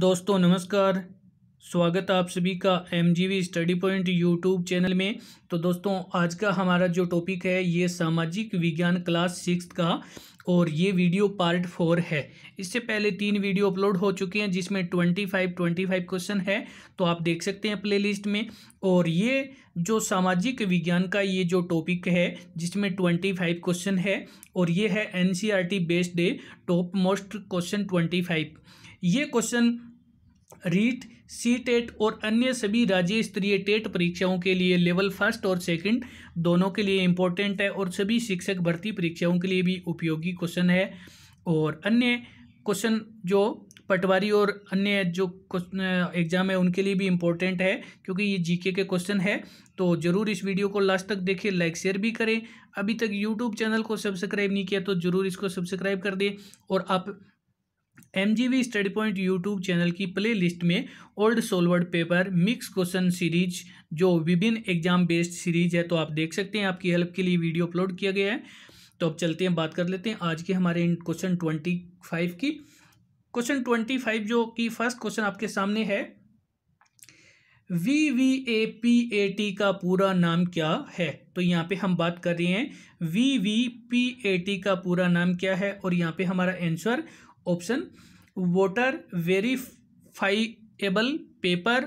दोस्तों नमस्कार स्वागत आप सभी का M study point YouTube channel में तो दोस्तों आज का हमारा जो टॉपिक है ये सामाजिक विज्ञान क्लास सिक्स का और ये वीडियो पार्ट फोर है इससे पहले तीन वीडियो अपलोड हो चुके हैं जिसमें twenty five twenty five question है तो आप देख सकते हैं प्लेलिस्ट में और ये जो सामाजिक विज्ञान का ये जो टॉपिक है जिसमें ट्वेंटी फाइव क्वेश्चन है और ये है N C R T based डे top most question twenty five ये क्वेश्चन रीट सी टेट और अन्य सभी राज्य स्तरीय टेट परीक्षाओं के लिए लेवल फर्स्ट और सेकंड दोनों के लिए इम्पोर्टेंट है और सभी शिक्षक भर्ती परीक्षाओं के लिए भी उपयोगी क्वेश्चन है और अन्य क्वेश्चन जो पटवारी और अन्य जो क्वेश्चन एग्ज़ाम है उनके लिए भी इम्पोर्टेंट है क्योंकि ये जीके के क्वेश्चन है तो ज़रूर इस वीडियो को लास्ट तक देखें लाइक शेयर भी करें अभी तक यूट्यूब चैनल को सब्सक्राइब नहीं किया तो ज़रूर इसको सब्सक्राइब कर दें और आप M G V study point YouTube channel की प्ले लिस्ट में old solved paper mix question series जो विभिन्न एग्जाम बेस्ड सीरीज है तो आप देख सकते हैं आपकी हेल्प के लिए वीडियो अपलोड किया गया है तो अब चलते हैं बात कर लेते हैं आज के हमारे क्वेश्चन ट्वेंटी फाइव की क्वेश्चन ट्वेंटी फाइव जो कि फर्स्ट क्वेश्चन आपके सामने है V V A P A T का पूरा नाम क्या है तो यहाँ पे हम बात कर रहे हैं V V P A T का पूरा नाम क्या है और यहाँ पे हमारा answer option voter verifiable paper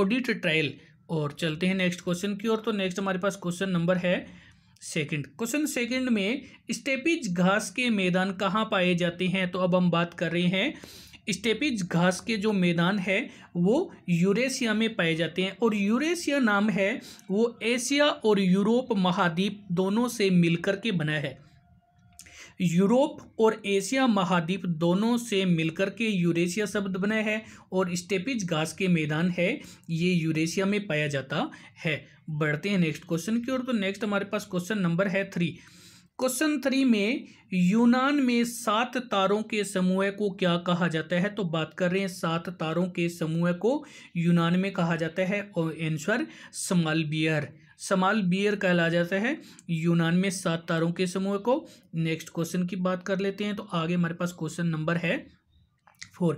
audit trial और चलते हैं नेक्स्ट क्वेश्चन की ओर तो नेक्स्ट हमारे पास क्वेश्चन नंबर है सेकंड क्वेश्चन सेकंड में स्टेपिज घास के मैदान कहाँ पाए जाते हैं तो अब हम बात कर रहे हैं स्टेपिज घास के जो मैदान है वो यूरेशिया में पाए जाते हैं और यूरेशिया नाम है वो एशिया और यूरोप महाद्वीप दोनों से मिलकर के बना है यूरोप और एशिया महाद्वीप दोनों से मिलकर के यूरेशिया शब्द बना है और स्टेपिज घास के मैदान है ये यूरेशिया में पाया जाता है बढ़ते हैं नेक्स्ट क्वेश्चन की ओर तो नेक्स्ट हमारे पास क्वेश्चन नंबर है थ्री क्वेश्चन थ्री में यूनान में सात तारों के समूह को क्या कहा जाता है तो बात कर रहे हैं सात तारों के समूह को यूनान में कहा जाता है और answer small bear small bear कहला जाता है यूनान में सात तारों के समूह को नेक्स्ट क्वेश्चन की बात कर लेते हैं तो आगे हमारे पास क्वेश्चन नंबर है फोर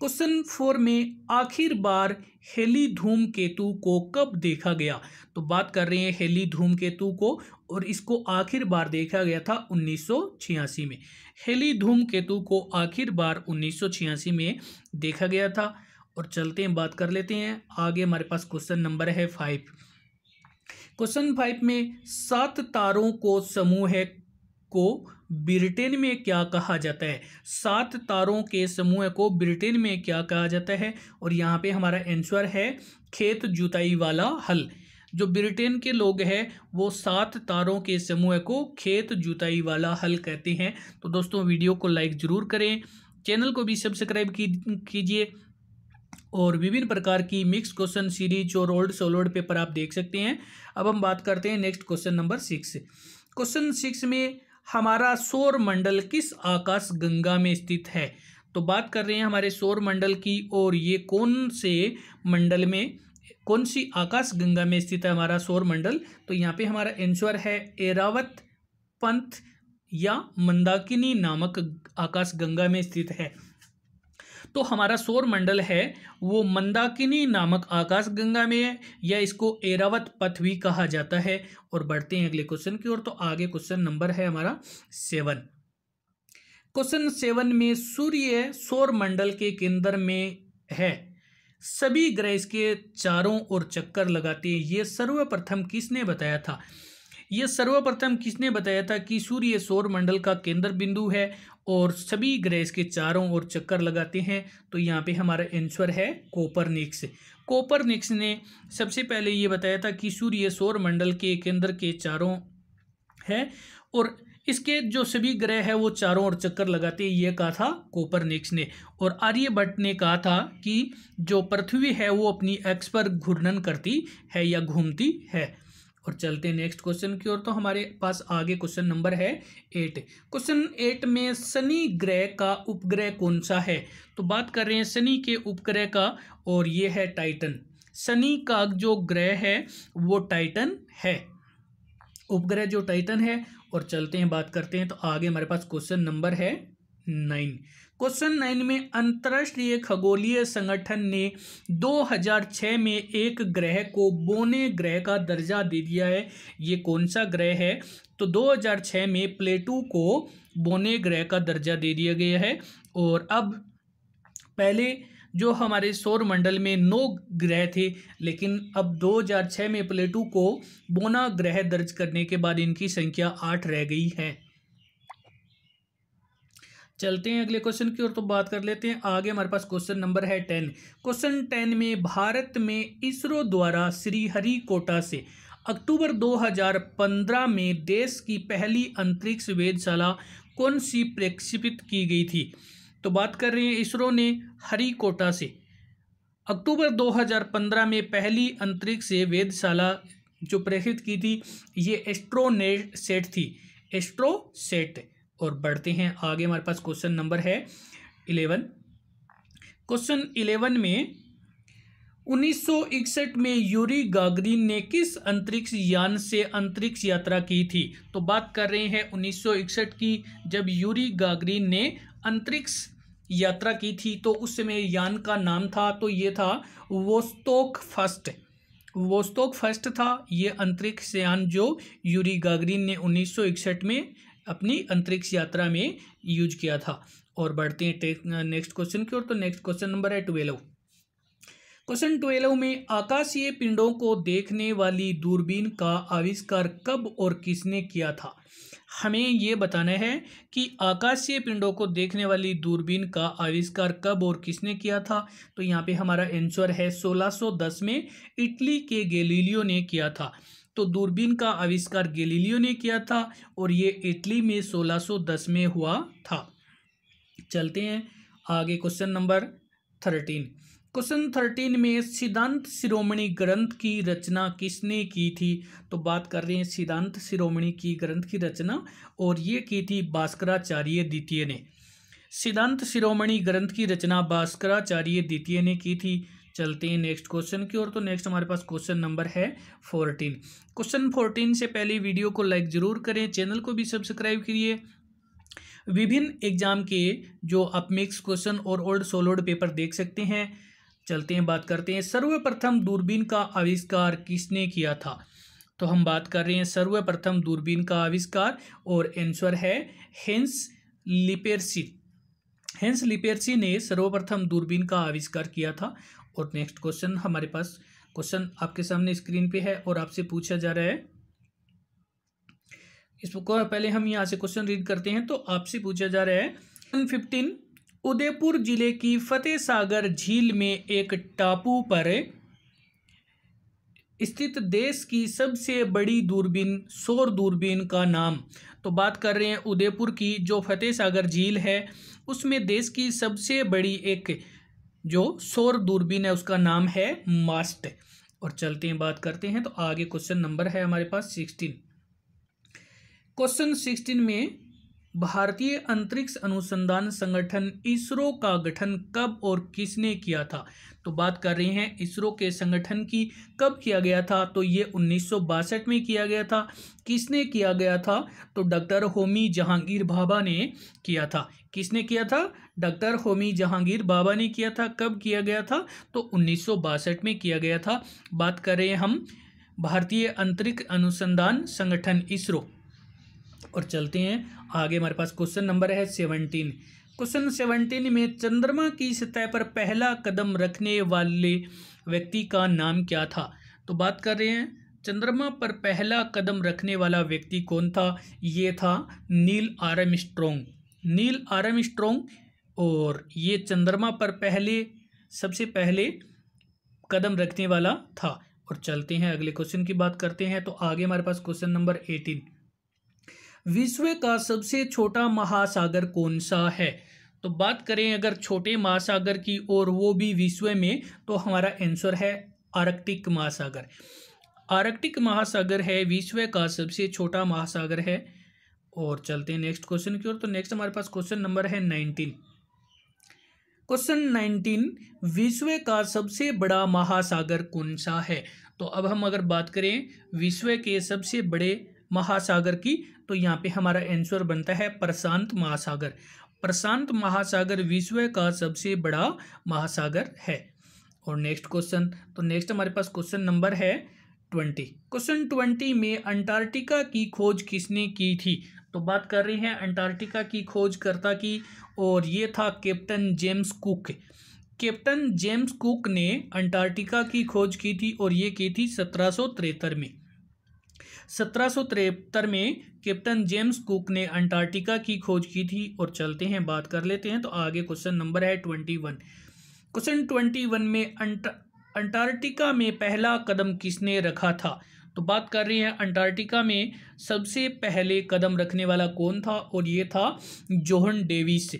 क्वेश्चन फोर में आखिर बार हेली धूम केतु को कब देखा गया तो बात कर रहे हैं हेली धूम केतु को और इसको आखिर बार देखा गया था उन्नीस में हेली धूम केतु को आखिर बार उन्नीस में देखा गया था और चलते हैं बात कर लेते हैं आगे हमारे पास क्वेश्चन नंबर है फाइव क्वेश्चन फाइव में सात तारों को समूह को ब्रिटेन में क्या कहा जाता है सात तारों के समूह को ब्रिटेन में क्या कहा जाता है और यहाँ पे हमारा आंसर है खेत जुताई वाला हल जो ब्रिटेन के लोग हैं वो सात तारों के समूह को खेत जुताई वाला हल कहते हैं तो दोस्तों वीडियो को लाइक ज़रूर करें चैनल को भी सब्सक्राइब कीजिए और विभिन्न प्रकार की मिक्स क्वेश्चन सीरीज और ओल्ड सोलोड पेपर आप देख सकते हैं अब हम बात करते हैं next question number six question six में हमारा सौर मंडल किस आकाश गंगा में स्थित है तो बात कर रहे हैं हमारे सौर मंडल की और ये कौन से मंडल में कौन सी आकाश गंगा में स्थित है हमारा सौर मंडल तो यहाँ पे हमारा एंसर है एरावत पंथ या मंदाकिनी नामक आकाश गंगा में स्थित है तो हमारा सौर मंडल है वो मंदाकिनी नामक आकाश गंगा में है या इसको एरावत पथ भी कहा जाता है और बढ़ते हैं अगले क्वेश्चन की ओर तो आगे क्वेश्चन नंबर है हमारा सेवन क्वेश्चन सेवन में सूर्य सौर मंडल के केंद्र में है सभी ग्रह इसके चारों ओर चक्कर लगाते हैं ये सर्वप्रथम किसने बताया था यह सर्वप्रथम किसने बताया था कि सूर्य सौर मंडल का केंद्र बिंदु है और सभी ग्रह इसके चारों ओर चक्कर लगाते हैं तो यहाँ पे हमारा आंसर है कोपरनिक्स कोपरनिक्स ने सबसे पहले ये बताया था कि सूर्य सौर मंडल के केंद्र के चारों है और इसके जो सभी ग्रह है वो चारों ओर चक्कर लगाते हैं ये कहा था कोपरनिक्स ने और आर्यभट्ट ने कहा था कि जो पृथ्वी है वो अपनी एक्स पर घूर्णन करती है या घूमती है और चलते हैं नेक्स्ट क्वेश्चन की ओर तो हमारे पास आगे क्वेश्चन नंबर है एट क्वेश्चन एट में शनि ग्रह का उपग्रह कौन सा है तो बात कर रहे हैं शनि के उपग्रह का और ये है टाइटन शनि का जो ग्रह है वो टाइटन है उपग्रह जो टाइटन है और चलते हैं बात करते हैं तो आगे हमारे पास क्वेश्चन नंबर है नाइन क्वेश्चन नाइन में अंतर्राष्ट्रीय खगोलीय संगठन ने 2006 में एक ग्रह को बोने ग्रह का दर्जा दे दिया है ये कौन सा ग्रह है तो 2006 में प्लेटू को बोने ग्रह का दर्जा दे दिया गया है और अब पहले जो हमारे सौर मंडल में नौ ग्रह थे लेकिन अब 2006 में प्लेटू को बोना ग्रह दर्ज करने के बाद इनकी संख्या आठ रह गई है चलते हैं अगले क्वेश्चन की ओर तो बात कर लेते हैं आगे हमारे पास क्वेश्चन नंबर है टेन क्वेश्चन टेन में भारत में इसरो द्वारा श्रीहरिकोटा से अक्टूबर 2015 में देश की पहली अंतरिक्ष वेदशाला कौन सी प्रक्षेपित की गई थी तो बात कर रहे हैं इसरो ने हरिकोटा से अक्टूबर 2015 में पहली अंतरिक्ष वेदशाला जो प्रेषित की थी ये एस्ट्रोनेट सेट थी एस्ट्रो सेट और बढ़ते हैं आगे हमारे पास क्वेश्चन नंबर है इलेवन क्वेश्चन इलेवन में 1961 में यूरी गागरीन ने किस अंतरिक्ष यान से अंतरिक्ष यात्रा की थी तो बात कर रहे हैं 1961 की जब यूरी गागरीन ने अंतरिक्ष यात्रा की थी तो उस समय यान का नाम था तो ये था वोस्तोक फर्स्ट वोस्तोक फर्स्ट था ये अंतरिक्ष यान जो यूरी गागरीन ने 1961 में अपनी अंतरिक्ष यात्रा में यूज किया था और बढ़ते हैं नेक्स्ट क्वेश्चन की ओर तो नेक्स्ट क्वेश्चन नंबर है ट्वेल्व क्वेश्चन ट्वेल्व में आकाशीय पिंडों को देखने वाली दूरबीन का आविष्कार कब और किसने किया था हमें ये बताना है कि आकाशीय पिंडों को देखने वाली दूरबीन का आविष्कार कब और किसने किया था तो यहाँ पे हमारा आंसर है 1610 में इटली के गैलीलियो ने किया था तो दूरबीन का आविष्कार गेलीलियो ने किया था और ये इटली में 1610 में हुआ था चलते हैं आगे question number thirteen question thirteen में सिद्धांत शिरोमणि ग्रंथ की रचना किसने की थी तो बात कर रहे हैं सिद्धांत शिरोमणि की ग्रंथ की रचना और ये की थी भास्कराचार्य द्वितीय ने सिद्धांत शिरोमणि ग्रंथ की रचना भास्कराचार्य द्वितीय ने की थी चलते हैं नेक्स्ट क्वेश्चन की ओर तो नेक्स्ट हमारे पास क्वेश्चन नंबर है फोर्टीन क्वेश्चन फोर्टीन से पहले वीडियो को लाइक ज़रूर करें चैनल को भी सब्सक्राइब करिए विभिन्न एग्जाम के जो आप मिक्स क्वेश्चन और ओल्ड सोलोड पेपर देख सकते हैं चलते हैं बात करते हैं सर्वप्रथम दूरबीन का आविष्कार किसने किया था तो हम बात कर रहे हैं सर्वप्रथम दूरबीन का आविष्कार और आंसर है हेंस लिपेरसी हेंस लिपेरसी ने सर्वप्रथम दूरबीन का आविष्कार किया था और नेक्स्ट क्वेश्चन हमारे पास क्वेश्चन आपके सामने स्क्रीन पे है और आपसे पूछा जा रहा है इसको पहले हम यहाँ से क्वेश्चन रीड करते हैं तो आपसे पूछा जा रहा है फिफ्टीन उदयपुर जिले की फतेह सागर झील में एक टापू पर स्थित देश की सबसे बड़ी दूरबीन सौर दूरबीन का नाम तो बात कर रहे हैं उदयपुर की जो फतेह सागर झील है उसमें देश की सबसे बड़ी एक जो सौर दूरबीन है उसका नाम है मास्ट और चलते हैं बात करते हैं तो आगे क्वेश्चन नंबर है हमारे पास सिक्सटीन क्वेश्चन सिक्सटीन में भारतीय अंतरिक्ष अनुसंधान संगठन इसरो का गठन कब और किसने किया था तो बात कर रहे हैं इसरो के संगठन की कब किया गया था तो ये उन्नीस में किया गया था किसने किया गया था तो डॉक्टर होमी जहांगीर बाबा ने किया था किसने किया था डॉक्टर होमी जहांगीर बाबा ने किया था कब किया गया था तो उन्नीस में किया गया था बात कर रहे हैं हम भारतीय अंतरिक्ष अनुसंधान संगठन इसरो और चलते हैं आगे हमारे पास क्वेश्चन नंबर है सेवनटीन क्वेश्चन सेवनटीन में चंद्रमा की सतह पर पहला कदम रखने वाले व्यक्ति का नाम क्या था तो बात कर रहे हैं चंद्रमा पर पहला कदम रखने वाला व्यक्ति कौन था ये था नील आरम स्ट्रोंग नील आरम स्ट्रोंग और ये चंद्रमा पर पहले सबसे पहले कदम रखने वाला था और चलते हैं अगले क्वेश्चन की बात करते हैं तो आगे हमारे पास क्वेश्चन नंबर एटीन विश्व का सबसे छोटा महासागर कौन सा है तो बात करें अगर छोटे महासागर की और वो भी विश्व में तो हमारा आंसर है आर्कटिक महासागर आर्कटिक महासागर है विश्व का सबसे छोटा महासागर है और चलते हैं नेक्स्ट क्वेश्चन की ओर तो नेक्स्ट हमारे पास क्वेश्चन नंबर है नाइनटीन क्वेश्चन नाइनटीन विश्व का सबसे बड़ा महासागर कौन सा है तो अब हम अगर बात करें विश्व के सबसे बड़े महासागर की तो यहाँ पे हमारा आंसर बनता है प्रशांत महासागर प्रशांत महासागर विश्व का सबसे बड़ा महासागर है और नेक्स्ट क्वेश्चन तो नेक्स्ट हमारे पास क्वेश्चन नंबर है ट्वेंटी क्वेश्चन ट्वेंटी में अंटार्कटिका की खोज किसने की थी तो बात कर रहे हैं अंटार्कटिका की खोजकर्ता की और ये था captain James Cook captain James Cook ने अंटार्कटिका की खोज की थी और ये की थी सत्रह में सत्रह में कैप्टन जेम्स कुक ने अंटार्कटिका की खोज की थी और चलते हैं बात कर लेते हैं तो आगे क्वेश्चन नंबर है twenty one question twenty one में अंटार्कटिका में पहला कदम किसने रखा था तो बात कर रहे हैं अंटार्कटिका में सबसे पहले कदम रखने वाला कौन था और ये था जोहन डेविस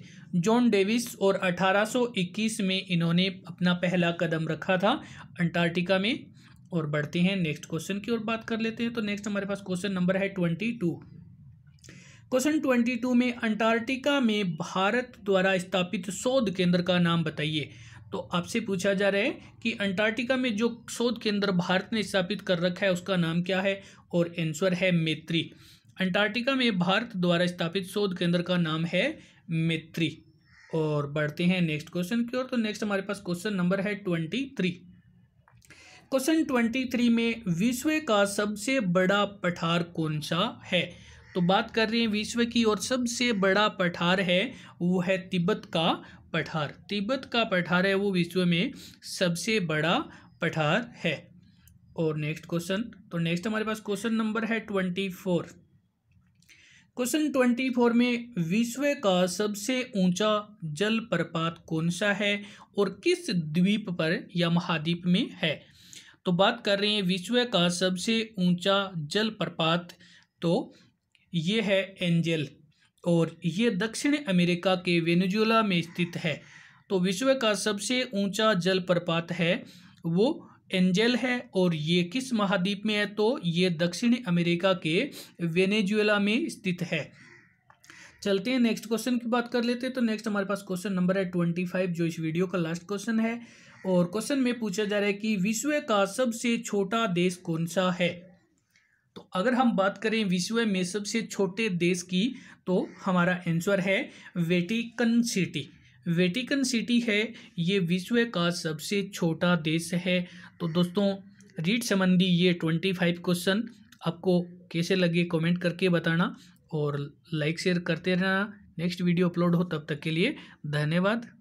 जॉन डेविस और 1821 में इन्होंने अपना पहला कदम रखा था अंटार्कटिका में और बढ़ते हैं नेक्स्ट क्वेश्चन की ओर बात कर लेते हैं तो नेक्स्ट हमारे पास क्वेश्चन नंबर है twenty two question twenty two में अंटार्कटिका में भारत द्वारा स्थापित शोध केंद्र का नाम बताइए तो आपसे पूछा जा रहा है कि अंटार्कटिका में जो शोध केंद्र भारत ने स्थापित कर रखा है उसका नाम क्या है और आंसर है मैत्री अंटार्कटिका में भारत द्वारा स्थापित शोध केंद्र का नाम है मैत्री और बढ़ते हैं नेक्स्ट क्वेश्चन की ओर तो नेक्स्ट हमारे पास क्वेश्चन नंबर है twenty three question twenty three में विश्व का सबसे बड़ा पठार कौन सा है तो बात कर रहे हैं विश्व की और सबसे बड़ा पठार है वो है तिब्बत का पठार तिब्बत का पठार है वो विश्व में सबसे बड़ा पठार है और नेक्स्ट क्वेश्चन तो नेक्स्ट हमारे पास क्वेश्चन नंबर है twenty four question twenty four में विश्व का सबसे ऊंचा जलप्रपात कौन सा है और किस द्वीप पर या महाद्वीप में है तो बात कर रहे हैं विश्व का सबसे ऊंचा जलप्रपात तो ये है एंजल और ये दक्षिण अमेरिका के वेनेजुएला में स्थित है तो विश्व का सबसे ऊंचा जलप्रपात है वो एंजल है और ये किस महाद्वीप में है तो ये दक्षिण अमेरिका के वेनेजुएला में स्थित है चलते हैं नेक्स्ट क्वेश्चन की बात कर लेते हैं तो नेक्स्ट हमारे पास क्वेश्चन नंबर है ट्वेंटी फाइव जो इस वीडियो का लास्ट क्वेश्चन है और क्वेश्चन में पूछा जा रहा है कि विश्व का सबसे छोटा देश कौन सा है तो अगर हम बात करें विश्व में सबसे छोटे देश की तो हमारा आंसर है वेटिकन सिटी वेटिकन सिटी है ये विश्व का सबसे छोटा देश है तो दोस्तों रीट संबंधी ये ट्वेंटी फाइव क्वेश्चन आपको कैसे लगे कमेंट करके बताना और लाइक शेयर करते रहना नेक्स्ट वीडियो अपलोड हो तब तक के लिए धन्यवाद